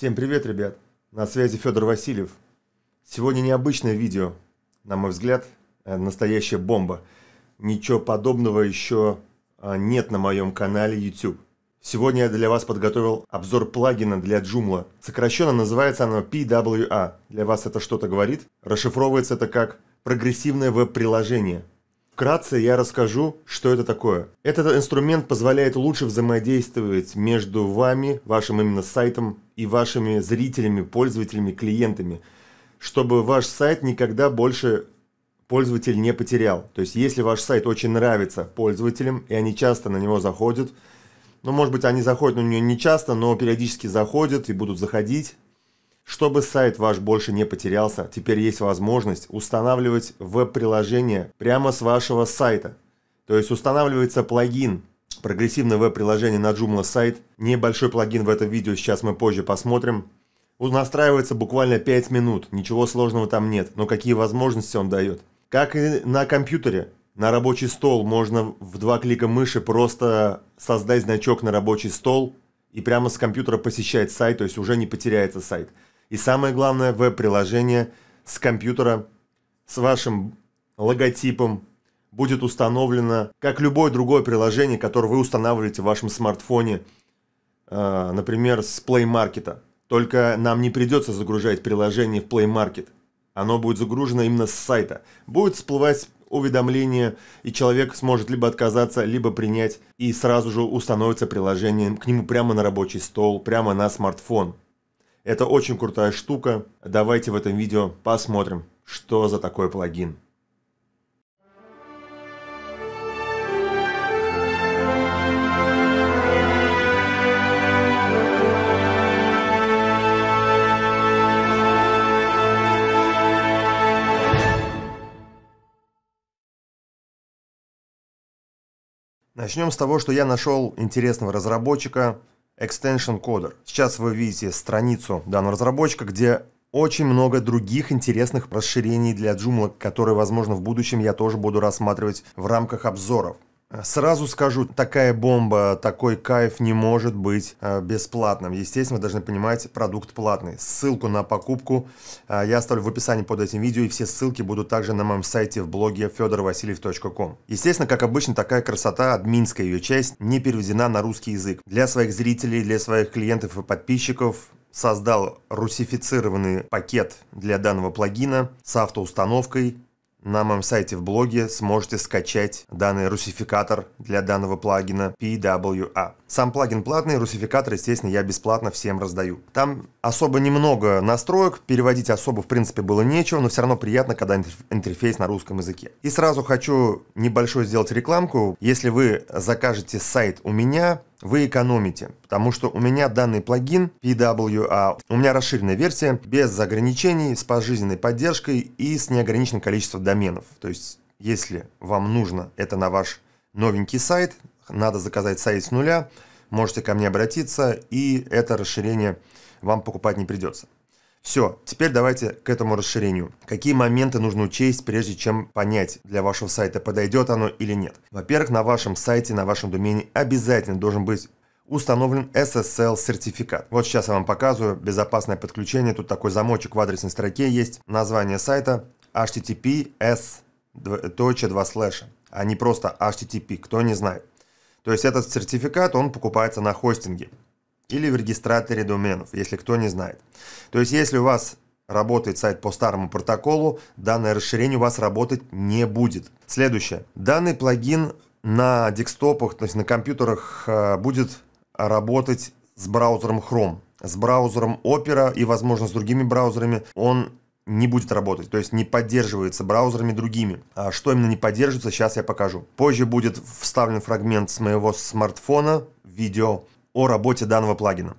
Всем привет, ребят! На связи Федор Васильев. Сегодня необычное видео, на мой взгляд, э, настоящая бомба. Ничего подобного еще э, нет на моем канале YouTube. Сегодня я для вас подготовил обзор плагина для Joomla. Сокращенно называется оно PWA. Для вас это что-то говорит? Расшифровывается это как прогрессивное веб-приложение. Вкратце я расскажу, что это такое. Этот инструмент позволяет лучше взаимодействовать между вами, вашим именно сайтом и вашими зрителями, пользователями, клиентами, чтобы ваш сайт никогда больше пользователь не потерял. То есть, если ваш сайт очень нравится пользователям, и они часто на него заходят, ну, может быть, они заходят на нее не часто, но периодически заходят и будут заходить, чтобы сайт ваш больше не потерялся, теперь есть возможность устанавливать веб-приложение прямо с вашего сайта. То есть устанавливается плагин прогрессивное веб-приложение на Joomla сайт. Небольшой плагин в этом видео, сейчас мы позже посмотрим. Он настраивается буквально 5 минут, ничего сложного там нет, но какие возможности он дает. Как и на компьютере, на рабочий стол можно в два клика мыши просто создать значок на рабочий стол и прямо с компьютера посещать сайт, то есть уже не потеряется сайт. И самое главное, веб-приложение с компьютера, с вашим логотипом, будет установлено, как любое другое приложение, которое вы устанавливаете в вашем смартфоне, э, например, с Play Market. Только нам не придется загружать приложение в Play Market. Оно будет загружено именно с сайта. Будет всплывать уведомление, и человек сможет либо отказаться, либо принять, и сразу же установится приложение к нему прямо на рабочий стол, прямо на смартфон. Это очень крутая штука. Давайте в этом видео посмотрим, что за такой плагин. Начнем с того, что я нашел интересного разработчика Extension Coder. Сейчас вы видите страницу данного разработчика, где очень много других интересных расширений для Joomla, которые, возможно, в будущем я тоже буду рассматривать в рамках обзоров. Сразу скажу, такая бомба, такой кайф не может быть э, бесплатным. Естественно, вы должны понимать, продукт платный. Ссылку на покупку э, я оставлю в описании под этим видео, и все ссылки будут также на моем сайте в блоге fedorovasильев.com. Естественно, как обычно, такая красота, админская ее часть, не переведена на русский язык. Для своих зрителей, для своих клиентов и подписчиков создал русифицированный пакет для данного плагина с автоустановкой, на моем сайте в блоге сможете скачать данный русификатор для данного плагина PWA. Сам плагин платный, русификатор, естественно, я бесплатно всем раздаю. Там особо немного настроек, переводить особо, в принципе, было нечего, но все равно приятно, когда интерфейс на русском языке. И сразу хочу небольшую сделать рекламку. Если вы закажете сайт у меня, вы экономите, потому что у меня данный плагин PWA, у меня расширенная версия без ограничений, с пожизненной поддержкой и с неограниченным количеством доменов. То есть, если вам нужно это на ваш новенький сайт, надо заказать сайт с нуля, можете ко мне обратиться, и это расширение вам покупать не придется. Все, теперь давайте к этому расширению. Какие моменты нужно учесть, прежде чем понять, для вашего сайта подойдет оно или нет. Во-первых, на вашем сайте, на вашем домене обязательно должен быть установлен SSL-сертификат. Вот сейчас я вам показываю безопасное подключение. Тут такой замочек в адресной строке есть. Название сайта https.2 они а просто http, кто не знает. То есть этот сертификат, он покупается на хостинге или в регистраторе доменов, если кто не знает. То есть если у вас работает сайт по старому протоколу, данное расширение у вас работать не будет. Следующее. Данный плагин на десктопах, то есть на компьютерах э, будет работать с браузером Chrome, с браузером Opera и, возможно, с другими браузерами. Он не будет работать, то есть не поддерживается браузерами другими. А что именно не поддерживается, сейчас я покажу. Позже будет вставлен фрагмент с моего смартфона, видео о работе данного плагина.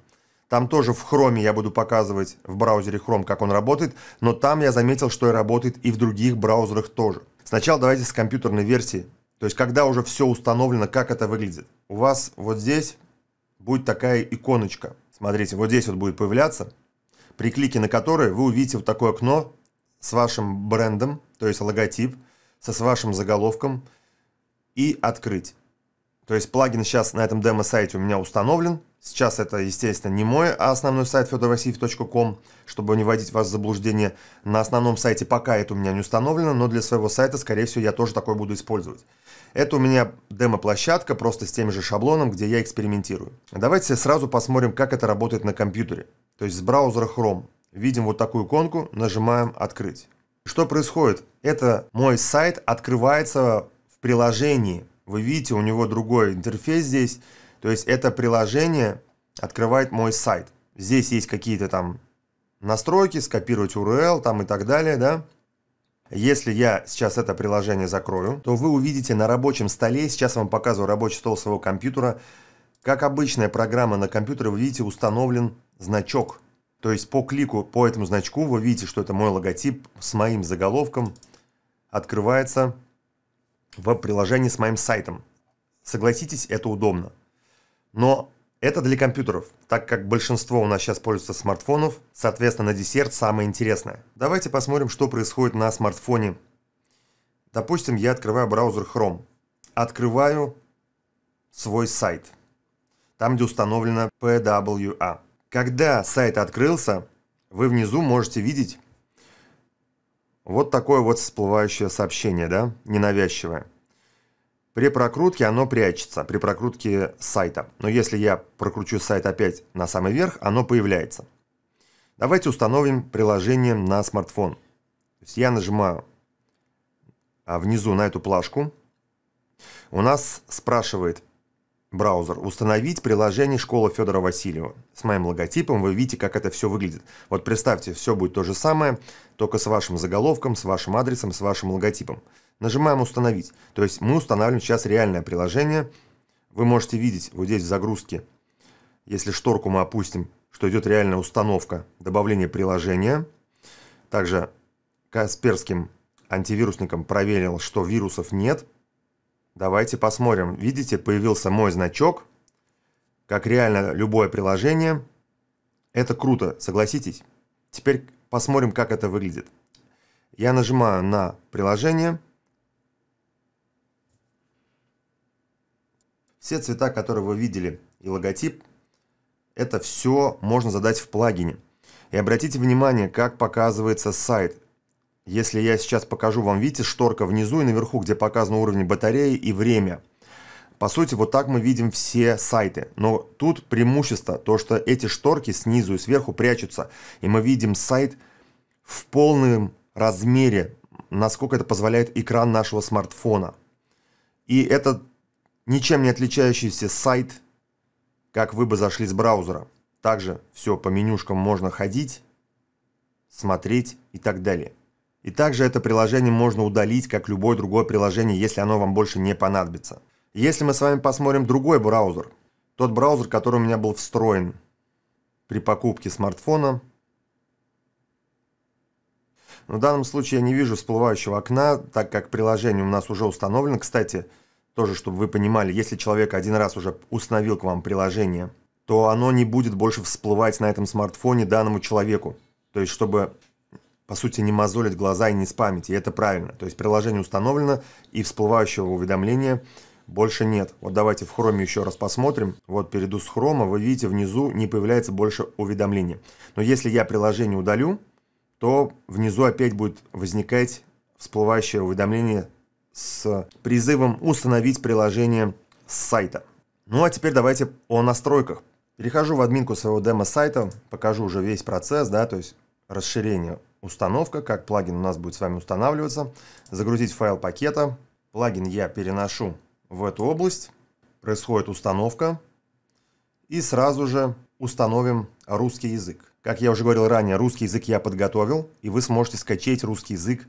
Там тоже в Chrome я буду показывать в браузере Chrome, как он работает, но там я заметил, что и работает и в других браузерах тоже. Сначала давайте с компьютерной версии, то есть когда уже все установлено, как это выглядит. У вас вот здесь будет такая иконочка. Смотрите, вот здесь вот будет появляться при клике на который вы увидите вот такое окно с вашим брендом, то есть логотип, со с вашим заголовком и «Открыть». То есть плагин сейчас на этом демо-сайте у меня установлен. Сейчас это, естественно, не мой, а основной сайт fedorvasif.com, чтобы не вводить вас в заблуждение. На основном сайте пока это у меня не установлено, но для своего сайта, скорее всего, я тоже такой буду использовать. Это у меня демо-площадка просто с тем же шаблоном, где я экспериментирую. Давайте сразу посмотрим, как это работает на компьютере. То есть с браузера Chrome. Видим вот такую иконку, нажимаем «Открыть». Что происходит? Это мой сайт открывается в приложении вы видите, у него другой интерфейс здесь. То есть это приложение открывает мой сайт. Здесь есть какие-то там настройки, скопировать URL там и так далее, да. Если я сейчас это приложение закрою, то вы увидите на рабочем столе, сейчас я вам показываю рабочий стол своего компьютера, как обычная программа на компьютере, вы видите, установлен значок. То есть по клику по этому значку вы видите, что это мой логотип с моим заголовком. Открывается в приложении с моим сайтом. Согласитесь, это удобно. Но это для компьютеров, так как большинство у нас сейчас пользуется смартфонов, соответственно, на десерт самое интересное. Давайте посмотрим, что происходит на смартфоне. Допустим, я открываю браузер Chrome. Открываю свой сайт, там, где установлено PWA. Когда сайт открылся, вы внизу можете видеть вот такое вот всплывающее сообщение, да, ненавязчивое. При прокрутке оно прячется, при прокрутке сайта. Но если я прокручу сайт опять на самый верх, оно появляется. Давайте установим приложение на смартфон. То есть я нажимаю а, внизу на эту плашку. У нас спрашивает Браузер. Установить приложение «Школа Федора Васильева». С моим логотипом вы видите, как это все выглядит. Вот представьте, все будет то же самое, только с вашим заголовком, с вашим адресом, с вашим логотипом. Нажимаем «Установить». То есть мы устанавливаем сейчас реальное приложение. Вы можете видеть вот здесь в загрузке, если шторку мы опустим, что идет реальная установка, добавление приложения. Также Касперским антивирусником проверил, что вирусов нет – Давайте посмотрим. Видите, появился мой значок, как реально любое приложение. Это круто, согласитесь? Теперь посмотрим, как это выглядит. Я нажимаю на приложение. Все цвета, которые вы видели, и логотип, это все можно задать в плагине. И обратите внимание, как показывается сайт. Если я сейчас покажу вам, видите, шторка внизу и наверху, где показаны уровни батареи и время. По сути, вот так мы видим все сайты. Но тут преимущество, то что эти шторки снизу и сверху прячутся. И мы видим сайт в полном размере, насколько это позволяет экран нашего смартфона. И это ничем не отличающийся сайт, как вы бы зашли с браузера. Также все по менюшкам можно ходить, смотреть и так далее. И также это приложение можно удалить, как любое другое приложение, если оно вам больше не понадобится. Если мы с вами посмотрим другой браузер, тот браузер, который у меня был встроен при покупке смартфона, в данном случае я не вижу всплывающего окна, так как приложение у нас уже установлено. Кстати, тоже, чтобы вы понимали, если человек один раз уже установил к вам приложение, то оно не будет больше всплывать на этом смартфоне данному человеку. То есть, чтобы по сути, не мозолить глаза и не спамить, и это правильно. То есть приложение установлено, и всплывающего уведомления больше нет. Вот давайте в хроме еще раз посмотрим. Вот перейду с хрома. вы видите, внизу не появляется больше уведомления. Но если я приложение удалю, то внизу опять будет возникать всплывающее уведомление с призывом установить приложение с сайта. Ну а теперь давайте о настройках. Перехожу в админку своего демо-сайта, покажу уже весь процесс, да, то есть расширение установка, как плагин у нас будет с вами устанавливаться, загрузить файл пакета, плагин я переношу в эту область, происходит установка, и сразу же установим русский язык. Как я уже говорил ранее, русский язык я подготовил, и вы сможете скачать русский язык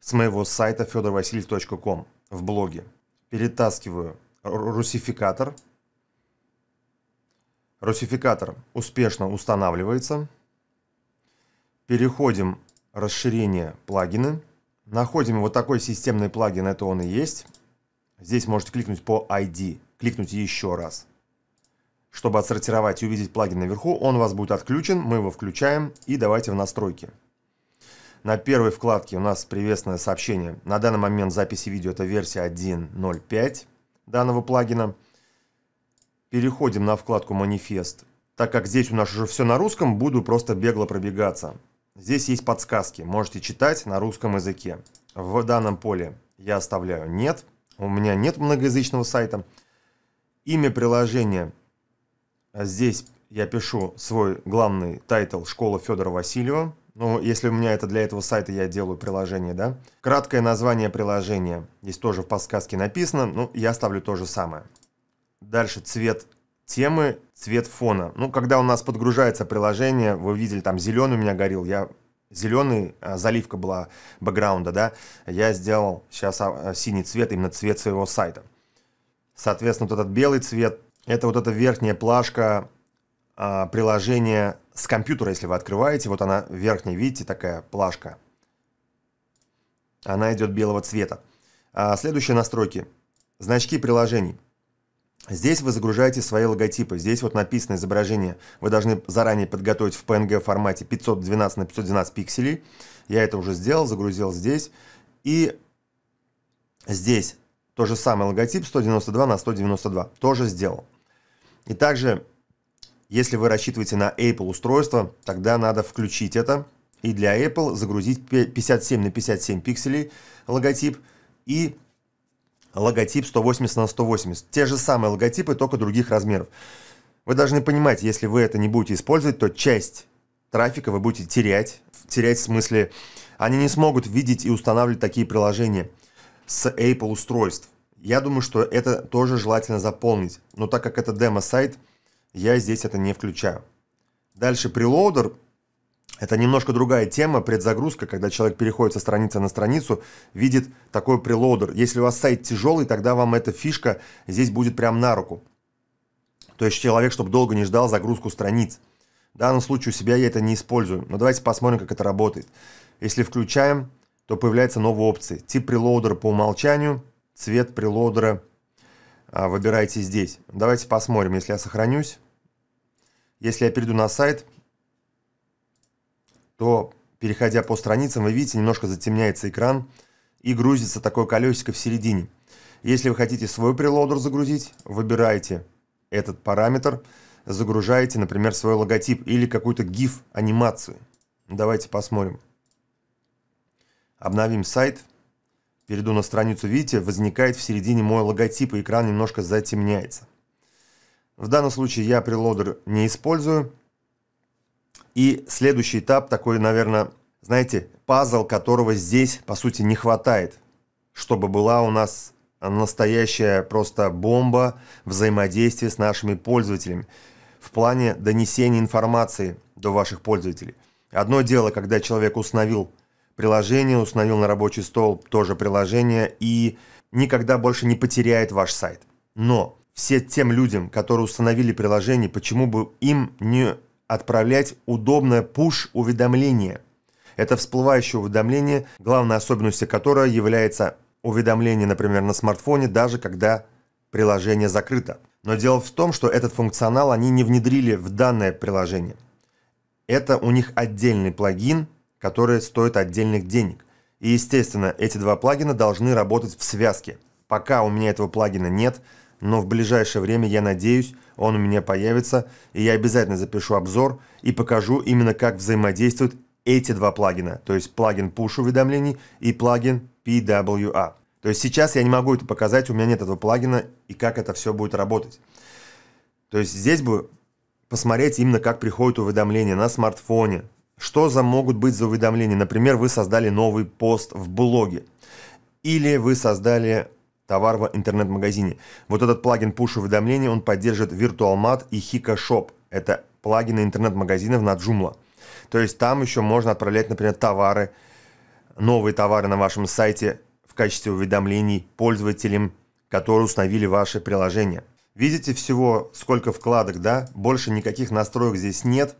с моего сайта fedorvasiliev.com в блоге. Перетаскиваю русификатор. Русификатор успешно устанавливается. Переходим расширение плагины. Находим вот такой системный плагин, это он и есть. Здесь можете кликнуть по ID, кликнуть еще раз. Чтобы отсортировать и увидеть плагин наверху, он у вас будет отключен, мы его включаем и давайте в настройки. На первой вкладке у нас приветственное сообщение. На данный момент записи видео это версия 1.05 данного плагина. Переходим на вкладку «Манифест». Так как здесь у нас уже все на русском, буду просто бегло пробегаться. Здесь есть подсказки, можете читать на русском языке. В данном поле я оставляю «нет», у меня нет многоязычного сайта. Имя приложения. Здесь я пишу свой главный тайтл «Школа Федора Васильева». Ну, если у меня это для этого сайта, я делаю приложение, да. Краткое название приложения. Здесь тоже в подсказке написано, ну, я оставлю то же самое. Дальше цвет темы цвет фона. Ну, когда у нас подгружается приложение, вы видели, там зеленый у меня горел, я зеленый, а, заливка была бэкграунда, да, я сделал сейчас а, синий цвет, именно цвет своего сайта. Соответственно, вот этот белый цвет, это вот эта верхняя плашка а, приложения с компьютера, если вы открываете, вот она верхняя, видите, такая плашка. Она идет белого цвета. следующие настройки. Значки приложений. Здесь вы загружаете свои логотипы. Здесь вот написано изображение. Вы должны заранее подготовить в PNG формате 512 на 512 пикселей. Я это уже сделал, загрузил здесь. И здесь то же самое логотип 192 на 192. Тоже сделал. И также, если вы рассчитываете на Apple устройство, тогда надо включить это. И для Apple загрузить 57 на 57 пикселей логотип. И логотип 180 на 180. Те же самые логотипы, только других размеров. Вы должны понимать, если вы это не будете использовать, то часть трафика вы будете терять. Терять в смысле, они не смогут видеть и устанавливать такие приложения с Apple устройств. Я думаю, что это тоже желательно заполнить. Но так как это демо-сайт, я здесь это не включаю. Дальше прелоудер это немножко другая тема, предзагрузка, когда человек переходит со страницы на страницу, видит такой прелодер. Если у вас сайт тяжелый, тогда вам эта фишка здесь будет прям на руку. То есть человек, чтобы долго не ждал загрузку страниц. В данном случае у себя я это не использую, но давайте посмотрим, как это работает. Если включаем, то появляются новые опции. Тип прелоудера по умолчанию, цвет прелоудера а, выбирайте здесь. Давайте посмотрим, если я сохранюсь. Если я перейду на сайт, то, переходя по страницам, вы видите, немножко затемняется экран и грузится такое колесико в середине. Если вы хотите свой прелодер загрузить, выбираете этот параметр, загружаете, например, свой логотип или какую-то GIF-анимацию. Давайте посмотрим. Обновим сайт. Перейду на страницу. Видите, возникает в середине мой логотип, и экран немножко затемняется. В данном случае я прелодер не использую. И следующий этап такой, наверное, знаете, пазл, которого здесь, по сути, не хватает, чтобы была у нас настоящая просто бомба взаимодействия с нашими пользователями в плане донесения информации до ваших пользователей. Одно дело, когда человек установил приложение, установил на рабочий стол тоже приложение и никогда больше не потеряет ваш сайт. Но все тем людям, которые установили приложение, почему бы им не отправлять удобное push-уведомление. Это всплывающее уведомление, главной особенностью которого является уведомление, например, на смартфоне, даже когда приложение закрыто. Но дело в том, что этот функционал они не внедрили в данное приложение. Это у них отдельный плагин, который стоит отдельных денег. И естественно, эти два плагина должны работать в связке. Пока у меня этого плагина нет – но в ближайшее время, я надеюсь, он у меня появится, и я обязательно запишу обзор и покажу именно как взаимодействуют эти два плагина, то есть плагин push уведомлений и плагин PWA. То есть сейчас я не могу это показать, у меня нет этого плагина и как это все будет работать. То есть здесь бы посмотреть именно как приходят уведомления на смартфоне, что за могут быть за уведомления. Например, вы создали новый пост в блоге или вы создали товар в интернет-магазине. Вот этот плагин push уведомления он поддерживает VirtualMat и HikaShop. Это плагины интернет-магазинов на Joomla. То есть там еще можно отправлять, например, товары, новые товары на вашем сайте в качестве уведомлений пользователям, которые установили ваше приложение. Видите всего сколько вкладок, да? Больше никаких настроек здесь нет.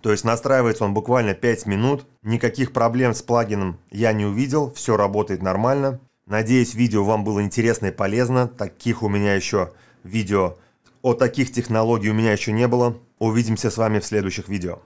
То есть настраивается он буквально 5 минут. Никаких проблем с плагином я не увидел. Все работает нормально. Надеюсь, видео вам было интересно и полезно. Таких у меня еще видео о таких технологий у меня еще не было. Увидимся с вами в следующих видео.